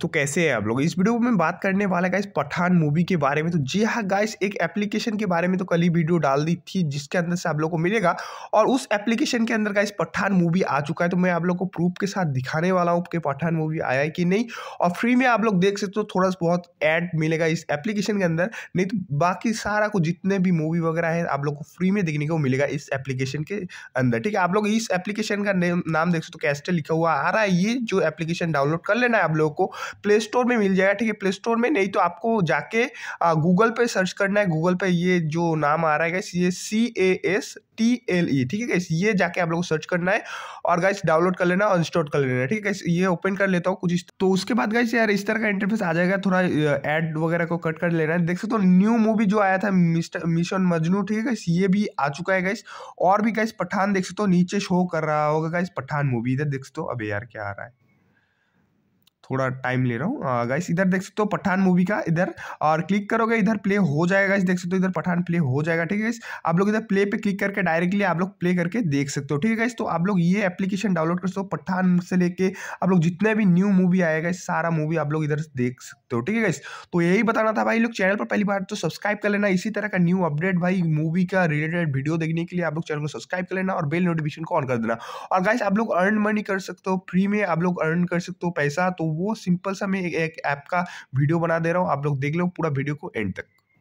तो कैसे है आप लोग इस वीडियो में बात करने वाला गाइस पठान मूवी के बारे में तो जी हाँ गाइस एक एप्लीकेशन के बारे में तो कल ही वीडियो डाल दी थी जिसके अंदर से आप लोग को मिलेगा और उस एप्लीकेशन के अंदर गाइस पठान मूवी आ चुका है तो मैं आप लोग को प्रूफ के साथ दिखाने वाला हूँ कि पठान मूवी आया है कि नहीं और फ्री में आप लोग देख सकते हो थोड़ा बहुत ऐड मिलेगा इस एप्लीकेशन के अंदर नहीं तो बाकी सारा कुछ जितने भी मूवी वगैरह है आप लोग को फ्री में देखने को मिलेगा इस एप्लीकेशन के अंदर ठीक है आप लोग इस एप्लीकेशन का नाम देख सकते हो कैस्टल लिखा हुआ आ रहा है ये जो एप्लीकेशन डाउनलोड कर लेना है आप लोगों को प्ले स्टोर में मिल जाएगा ठीक है प्ले स्टोर में नहीं तो आपको जाके गूगल पे सर्च करना है गूगल पे ये जो नाम आ रहा है गैस ये C A S T L E ठीक है गैस ये जाके आप लोग सर्च करना है और गैस डाउनलोड कर लेना इंस्टॉल कर लेना ठीक है गैस ये ओपन कर लेता हूँ कुछ तो उसके बाद गैस यार इस तरह का इंटरफेस आ जाएगा थोड़ा एड वगैरह को कट कर लेना है देख सकते हो न्यू मूवी जो आया था मिस्टर मिशन मजनू ठीक है गैस ये भी आ चुका है गैस और भी गैस पठान देख सकते हो नीचे शो कर रहा होगा गैस पठान मूवी इधर देख सकते हो अब यार क्या आ रहा है थोड़ा टाइम ले रहा हूँ गाइस इधर देख सकते हो पठान मूवी का इधर और क्लिक करोगे इधर प्ले हो जाएगा गाइस देख सकते हो इधर पठान प्ले हो जाएगा ठीक है गाइस आप लोग इधर प्ले पे क्लिक करके डायरेक्टली आप लोग प्ले करके देख सकते हो ठीक है गाइस तो आप लोग ये एप्लीकेशन डाउनलोड कर सकते हो पठान से लेके आप लोग जितने भी न्यू मूवी आएगा सारा मूवी आप लोग इधर देख सकते हो ठीक है गाइस तो यही बताना था भाई लोग चैनल पर पहली बार तो सब्सक्राइब कर लेना इसी तरह का न्यू अपडेट भाई मूवी का रिलेटेड वीडियो देखने के लिए आप लोग चैनल को सब्सक्राइब कर लेना और बेल नोटिफिकेशन को ऑन कर देना और गाइस आप लोग अर्न मनी कर सकते हो फ्री में आप लोग अर्न कर सकते हो पैसा तो वो सिंपल सा मैं एक ऐप का वीडियो बना दे रहा हूँ आप लोग देख लो पूरा वीडियो को एंड तक